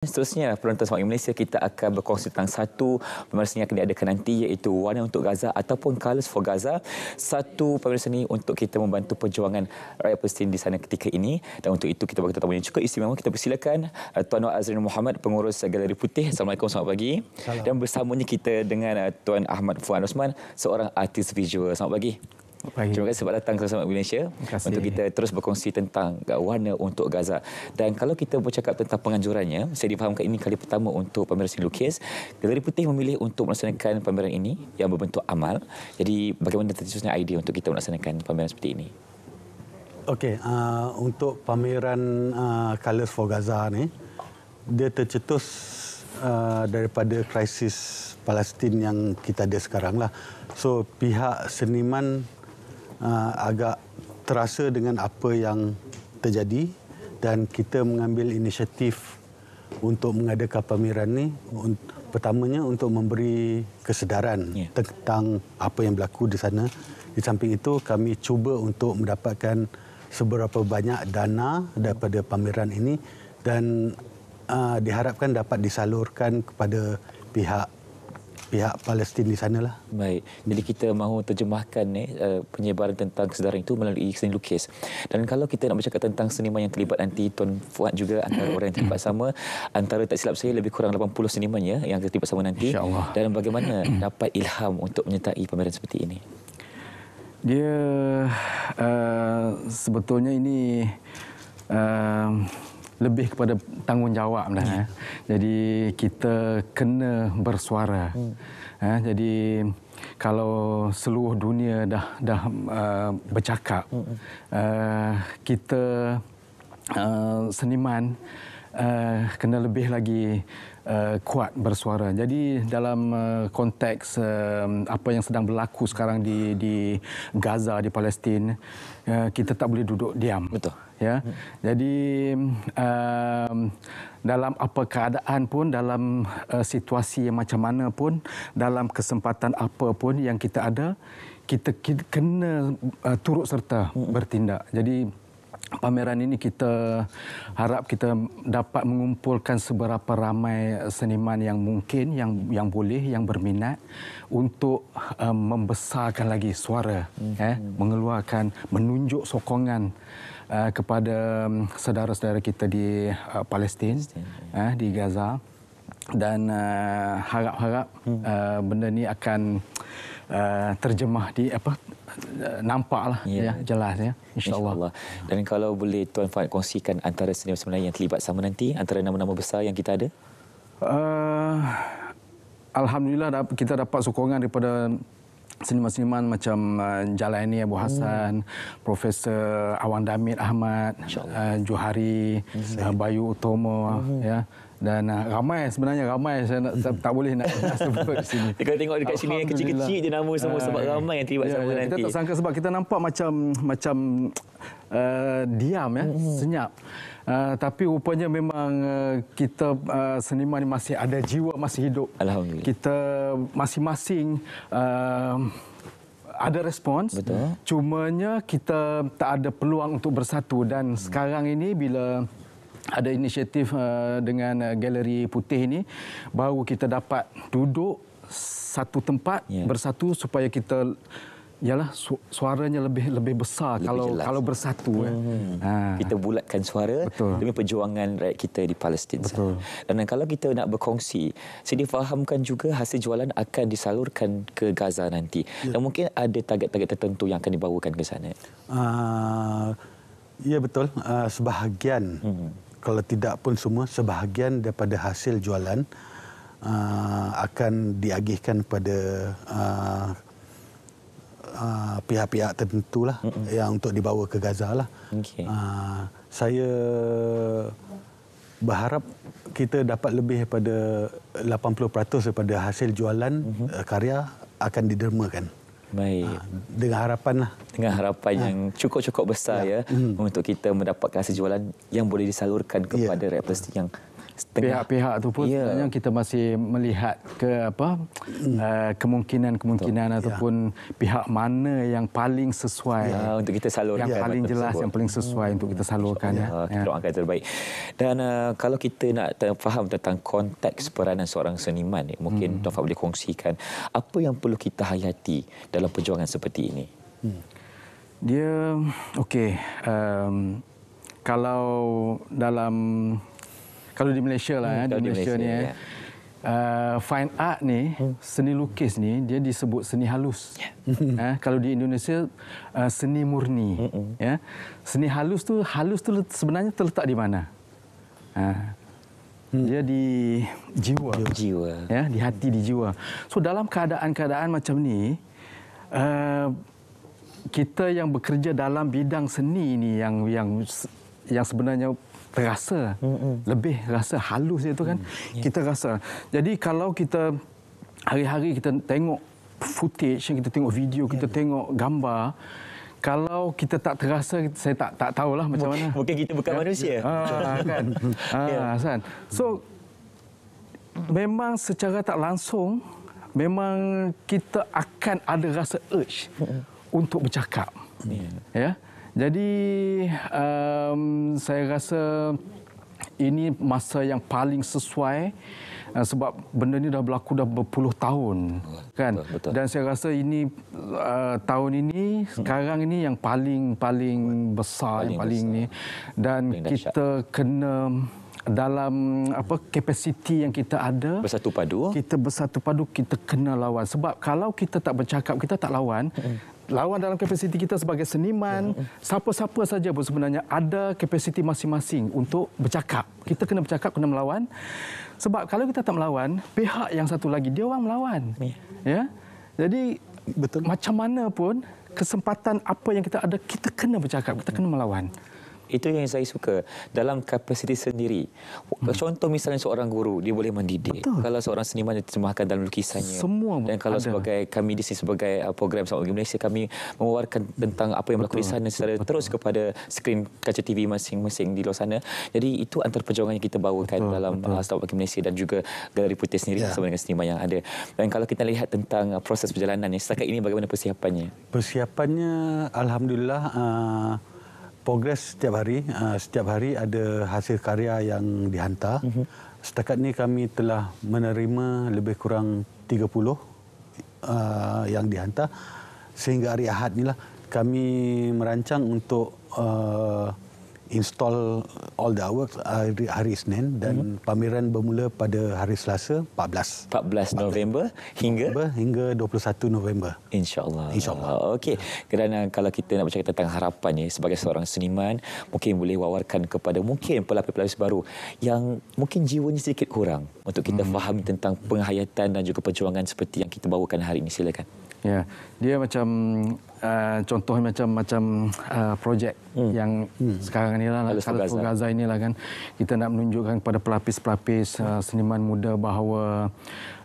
Seterusnya, Perlantan Semangat Malaysia kita akan berkongsi tentang satu pemeriksaan yang akan diadakan nanti iaitu Warna Untuk Gaza ataupun Colors for Gaza. Satu pemeriksaan ini untuk kita membantu perjuangan rakyat Palestin di sana ketika ini. Dan untuk itu, kita berkata tamu yang cukup istimewa. Kita persilakan eh, Tuan Noor Azrin Muhammad, pengurus Galeri Putih. Assalamualaikum, selamat pagi. Salam. Dan bersamanya kita dengan eh, Tuan Ahmad Fuan Osman, seorang artis visual. Selamat pagi. Baik. Terima kasih sebab datang ke Selamat Malaysia untuk kita terus berkongsi tentang warna untuk Gaza. Dan kalau kita bercakap tentang penganjurannya, saya difahamkan ini kali pertama untuk pameran seni lukis. Galeri Putih memilih untuk melaksanakan pameran ini yang berbentuk amal. Jadi bagaimana tersusunnya idea untuk kita melaksanakan pameran seperti ini? Okey, uh, untuk pameran uh, Colors for Gaza ni, dia tercetus uh, daripada krisis Palestin yang kita ada sekarang lah. So pihak seniman uh, agak terasa dengan apa yang terjadi dan kita mengambil inisiatif untuk mengadakan pameran ini pertamanya untuk memberi kesedaran yeah. tentang apa yang berlaku di sana. Di samping itu kami cuba untuk mendapatkan seberapa banyak dana daripada pameran ini dan uh, diharapkan dapat disalurkan kepada pihak pihak Palestin di sana lah. Baik. Jadi kita mahu terjemahkan ni eh, eh, penyebaran tentang kesedaran itu melalui seni lukis. Dan kalau kita nak bercakap tentang seniman yang terlibat nanti Tuan Fuad juga antara orang yang terlibat sama antara tak silap saya lebih kurang 80 seniman ya yang terlibat sama nanti. InsyaAllah. Dan bagaimana dapat ilham untuk menyertai pameran seperti ini? Dia uh, sebetulnya ini uh, lebih kepada tanggungjawab dah. Ya. ya. Jadi kita kena bersuara. Hmm. Eh, jadi kalau seluruh dunia dah dah uh, bercakap, hmm, hmm. uh, kita uh, seniman uh, kena lebih lagi uh, kuat bersuara. Jadi dalam uh, konteks uh, apa yang sedang berlaku sekarang di di Gaza di Palestin, uh, kita tak boleh duduk diam. Betul ya. Jadi um, dalam apa keadaan pun dalam uh, situasi yang macam mana pun dalam kesempatan apa pun yang kita ada kita, kita kena uh, turut serta bertindak. Jadi pameran ini kita harap kita dapat mengumpulkan seberapa ramai seniman yang mungkin yang yang boleh yang berminat untuk um, membesarkan lagi suara mm-hmm. eh mengeluarkan menunjuk sokongan Eh, kepada um, saudara-saudara kita di uh, Palestin uh, di Gaza dan uh, harap-harap hmm. uh, benda ni akan uh, terjemah di apa uh, nampaklah ya. ya jelas ya insyaallah Insya dan kalau boleh tuan Fahad kongsikan antara senior-senior yang terlibat sama nanti antara nama-nama besar yang kita ada uh, alhamdulillah kita dapat sokongan daripada seniman-seniman macam uh, Jalani Abu Hasan, hmm. Profesor Awang Damit Ahmad, uh, Johari, uh, Bayu Utomo, hmm. ya dan uh, ramai sebenarnya ramai saya nak, tak, tak boleh nak, nak di sini. Kita tengok dekat sini yang kecil-kecil je nama semua uh, sebab ramai yang terlibat yeah, sama yeah, nanti. Kita tak sangka sebab kita nampak macam macam uh, diam ya, mm senyap. Uh, tapi rupanya memang uh, kita uh, seniman masih ada jiwa masih hidup. Alhamdulillah. Kita masing-masing ada respons. Betul. Cumanya kita tak ada peluang untuk bersatu dan hmm. sekarang ini bila ada inisiatif uh, dengan uh, galeri putih ini baru kita dapat duduk satu tempat yeah. bersatu supaya kita ialah su- suaranya lebih lebih besar lebih kalau jelas. kalau bersatu eh. hmm. ha. kita bulatkan suara Betul. demi perjuangan rakyat kita di Palestin. Dan kalau kita nak berkongsi, saya difahamkan juga hasil jualan akan disalurkan ke Gaza nanti. Yeah. Dan mungkin ada target-target tertentu yang akan dibawakan ke sana. Uh... Ya betul uh, sebahagian hmm kalau tidak pun semua sebahagian daripada hasil jualan uh, akan diagihkan kepada uh, uh, pihak-pihak uh, tertentu lah mm-hmm. yang untuk dibawa ke Gaza lah. Okay. Uh, saya berharap kita dapat lebih daripada 80% daripada hasil jualan mm-hmm. uh, karya akan didermakan. Baik. Ha, dengan harapan lah. Dengan harapan ha. yang cukup-cukup besar ya, ya hmm. untuk kita mendapatkan hasil jualan yang boleh disalurkan ya. kepada ya. representasi yang pihak-pihak tu pun yeah. sebenarnya kita masih melihat ke apa hmm. eh, kemungkinan-kemungkinan yeah. ataupun ya. pihak mana yang paling sesuai yeah. untuk kita salurkan yang ya, paling jelas tersebut. yang paling sesuai hmm. untuk kita salurkan ya yeah. Ya. doakan terbaik dan uh, kalau kita nak faham tentang konteks peranan seorang seniman ni mungkin hmm. Tuan boleh kongsikan apa yang perlu kita hayati dalam perjuangan seperti ini hmm. dia okey um, kalau dalam kalau di Malaysia lah hmm, ya, di Malaysia, Malaysia ni ya. Uh, fine art ni hmm. seni lukis ni dia disebut seni halus. Yeah. Ya. uh, kalau di Indonesia uh, seni murni. Ya. Yeah. Seni halus tu halus tu sebenarnya terletak di mana? Uh, hmm. Dia di jiwa. Di jiwa. yeah, di hati di jiwa. So dalam keadaan-keadaan macam ni uh, kita yang bekerja dalam bidang seni ni yang yang yang sebenarnya terasa Mm-mm. lebih rasa halus itu kan mm, yeah. kita rasa jadi kalau kita hari-hari kita tengok footage yang kita tengok video kita yeah. tengok gambar kalau kita tak terasa saya tak tak tahulah macam mungkin, mana mungkin kita bukan ya. manusia ha, kan ha, kan so memang secara tak langsung memang kita akan ada rasa urge untuk bercakap yeah. ya, ya? Jadi um, saya rasa ini masa yang paling sesuai eh, sebab benda ni dah berlaku dah berpuluh tahun kan betul, dan saya rasa ini uh, tahun ini hmm. sekarang ini yang paling paling besar paling yang paling besar. ni dan paling kita kena dalam apa kapasiti yang kita ada bersatu padu kita bersatu padu kita kena lawan sebab kalau kita tak bercakap kita tak lawan hmm lawan dalam kapasiti kita sebagai seniman, ya. siapa-siapa saja pun sebenarnya ada kapasiti masing-masing untuk bercakap. Kita kena bercakap, kena melawan. Sebab kalau kita tak melawan, pihak yang satu lagi dia orang melawan. Ya. ya? Jadi betul. Macam mana pun kesempatan apa yang kita ada, kita kena bercakap, kita kena melawan. Itu yang saya suka dalam kapasiti sendiri. Hmm. Contoh misalnya seorang guru dia boleh mendidik. Betul. Kalau seorang seniman diterjemahkan dalam lukisannya. Semua dan kalau ada. sebagai kami di sini sebagai uh, program sama Malaysia kami mengeluarkan tentang apa yang berlaku di sana secara Betul. terus kepada skrin kaca TV masing-masing di luar sana. Jadi itu antara perjuangan yang kita bawakan Betul. dalam uh, Stop Bagi Malaysia dan juga galeri putih sendiri yeah. Ya. sama dengan seniman yang ada. Dan kalau kita lihat tentang uh, proses perjalanan ini setakat ini bagaimana persiapannya? Persiapannya alhamdulillah uh, progres setiap hari. Ah, setiap hari ada hasil karya yang dihantar. Mhm. Setakat ini kami telah menerima lebih kurang 30 uh, ah, yang dihantar. Sehingga hari Ahad inilah kami merancang untuk uh, install all the works hari, hari Isnin dan mm -hmm. pameran bermula pada hari Selasa 14. 14 November, 14 November hingga November hingga 21 November. Insyaallah. Insyaallah. insya Okey. Kerana kalau kita nak bercakap tentang harapan ya sebagai seorang seniman, mungkin boleh wawarkan kepada mungkin pelapis-pelapis baru yang mungkin jiwanya sedikit kurang untuk kita mm -hmm. faham tentang penghayatan dan juga perjuangan seperti yang kita bawakan hari ini silakan. Ya, yeah. dia macam uh, contoh macam macam uh, projek hmm. yang hmm. sekarang ni lah, Gaza. Gaza ini lah kan. Kita nak menunjukkan kepada pelapis-pelapis uh, seniman muda bahawa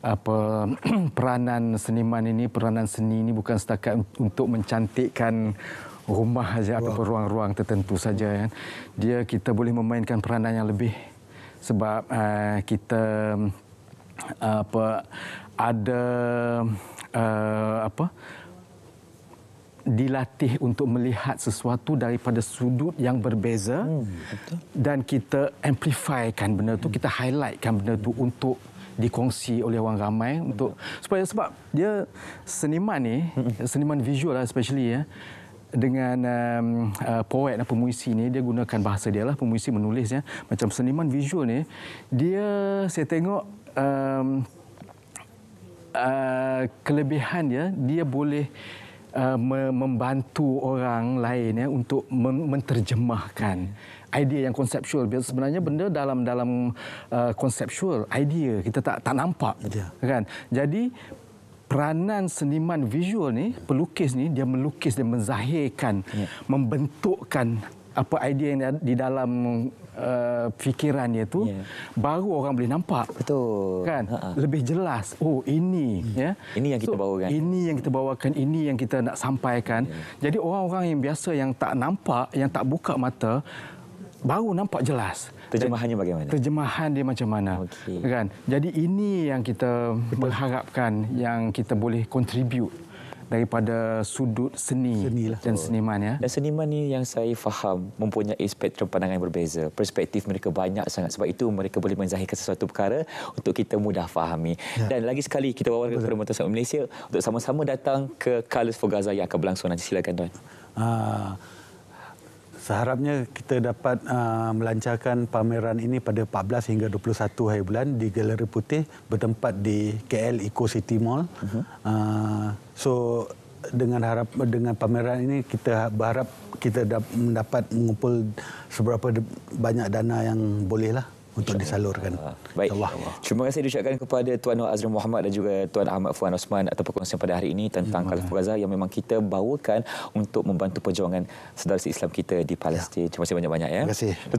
apa peranan seniman ini, peranan seni ini bukan setakat untuk mencantikkan rumah saja Ruang. ataupun ruang-ruang tertentu saja. Kan. Dia kita boleh memainkan peranan yang lebih sebab uh, kita apa ada uh, apa dilatih untuk melihat sesuatu daripada sudut yang berbeza hmm, betul. dan kita amplifykan benda tu kita highlightkan benda tu untuk dikongsi oleh orang ramai untuk supaya sebab dia seniman ni hmm. seniman visual lah especially ya dengan um, uh, poet dan pemuisi ni dia gunakan bahasa dia lah pemuisi menulisnya macam seniman visual ni dia saya tengok um, Uh, kelebihan dia dia boleh uh, membantu orang lain ya untuk menterjemahkan idea yang konseptual sebenarnya benda dalam dalam konseptual uh, idea kita tak tak nampak yeah. kan jadi peranan seniman visual ni pelukis ni dia melukis dia menzahirkan yeah. membentukkan apa idea yang di dalam uh, fikiran dia tu yeah. baru orang boleh nampak betul kan Ha-ha. lebih jelas oh ini hmm. ya ini yang so, kita bawakan ini yang kita bawakan ini yang kita nak sampaikan yeah. jadi orang-orang yang biasa yang tak nampak yang tak buka mata baru nampak jelas terjemahannya bagaimana terjemahan dia macam mana okay. kan jadi ini yang kita betul. mengharapkan yang kita boleh contribute daripada sudut seni Senilah. dan seniman ya. Dan seniman ni yang saya faham mempunyai spektrum pandangan yang berbeza. Perspektif mereka banyak sangat sebab itu mereka boleh menzahirkan sesuatu perkara untuk kita mudah fahami. Ya. Dan lagi sekali kita bawa kepada Pemerintah Sama Malaysia untuk sama-sama datang ke Colors for Gaza yang akan berlangsung nanti. Silakan tuan. Uh, Seharapnya kita dapat uh, melancarkan pameran ini pada 14 hingga 21 hari bulan di Galeri Putih bertempat di KL Eco City Mall. Uh mhm. -huh. uh, so dengan harap dengan pameran ini kita berharap kita dapat mendapat mengumpul seberapa banyak dana yang bolehlah untuk disalurkan. Ah, baik. Allah. Terima kasih diucapkan kepada Tuan Noor Azrin Muhammad dan juga Tuan Ahmad Fuan Osman atau perkongsian pada hari ini tentang Khalifah Gaza yang memang kita bawakan untuk membantu perjuangan saudara Islam kita di ya. Palestin. Ya. Terima kasih banyak-banyak ya. Terima kasih.